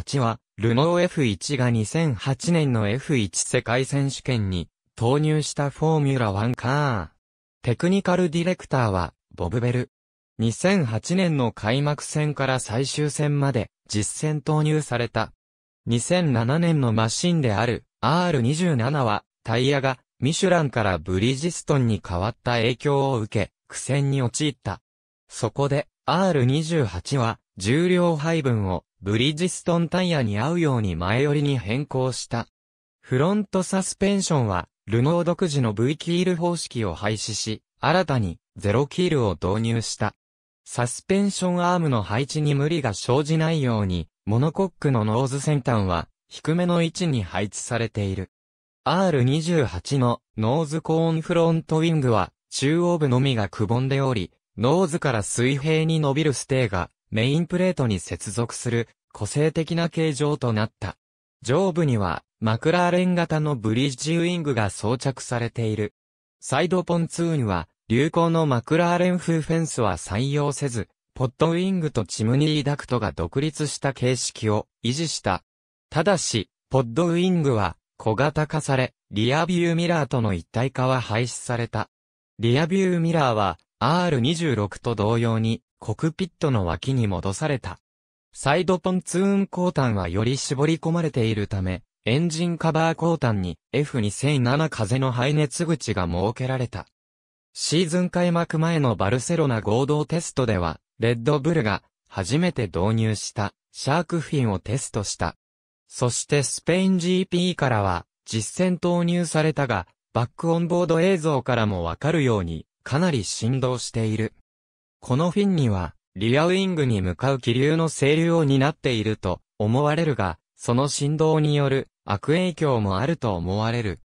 8は、ルノー F1 が2008年の F1 世界選手権に投入したフォーミュラワンカー。テクニカルディレクターは、ボブベル。2008年の開幕戦から最終戦まで実戦投入された。2007年のマシンである R27 はタイヤがミシュランからブリヂストンに変わった影響を受け苦戦に陥った。そこで R28 は重量配分をブリジストンタイヤに合うように前寄りに変更した。フロントサスペンションは、ルノー独自の V キール方式を廃止し、新たにゼロキールを導入した。サスペンションアームの配置に無理が生じないように、モノコックのノーズ先端は低めの位置に配置されている。R28 のノーズコーンフロントウィングは中央部のみがくぼんでおり、ノーズから水平に伸びるステーがメインプレートに接続する個性的な形状となった。上部にはマクラーレン型のブリッジウィングが装着されている。サイドポンツーには流行のマクラーレン風フェンスは採用せず、ポットウィングとチムニーダクトが独立した形式を維持した。ただし、ポッドウィングは小型化され、リアビューミラーとの一体化は廃止された。リアビューミラーは R26 と同様に、コクピットの脇に戻された。サイドポンツーン鋼炭はより絞り込まれているため、エンジンカバー鋼炭に F2007 風の排熱口が設けられた。シーズン開幕前のバルセロナ合同テストでは、レッドブルが初めて導入したシャークフィンをテストした。そしてスペイン GP からは実戦投入されたが、バックオンボード映像からもわかるように、かなり振動している。このフィンには、リアウィングに向かう気流の清流を担っていると思われるが、その振動による悪影響もあると思われる。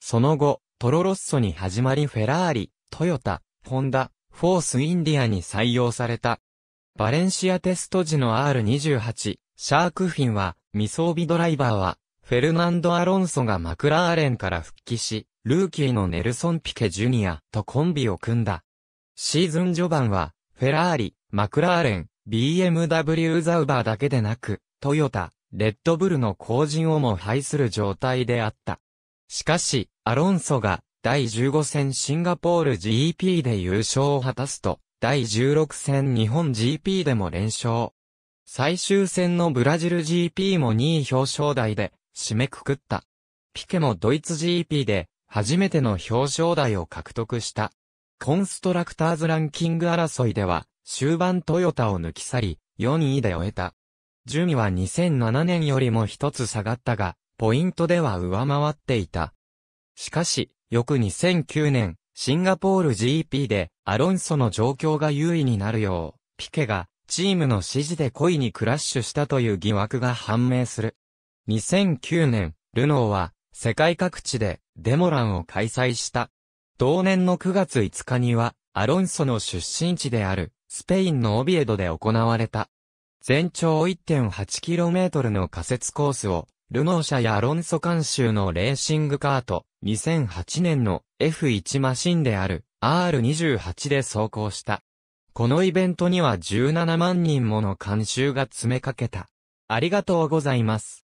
その後、トロロッソに始まりフェラーリ、トヨタ、ホンダ、フォースインディアに採用された。バレンシアテスト時の R28、シャークフィンは、未装備ドライバーは、フェルナンド・アロンソがマクラーレンから復帰し、ルーキーのネルソン・ピケ・ジュニアとコンビを組んだ。シーズン序盤は、フェラーリ、マクラーレン、BMW ザウバーだけでなく、トヨタ、レッドブルの後陣をも排する状態であった。しかし、アロンソが第15戦シンガポール GP で優勝を果たすと、第16戦日本 GP でも連勝。最終戦のブラジル GP も2位表彰台で締めくくった。ピケもドイツ GP で初めての表彰台を獲得した。コンストラクターズランキング争いでは、終盤トヨタを抜き去り、4位で終えた。順位は2007年よりも一つ下がったが、ポイントでは上回っていた。しかし、翌2009年、シンガポール GP で、アロンソの状況が優位になるよう、ピケが、チームの指示で故意にクラッシュしたという疑惑が判明する。2009年、ルノーは、世界各地でデモランを開催した。同年の9月5日には、アロンソの出身地である、スペインのオビエドで行われた。全長 1.8km の仮設コースを、ルノー社やアロンソ監修のレーシングカート、2008年の F1 マシンである R28 で走行した。このイベントには17万人もの監修が詰めかけた。ありがとうございます。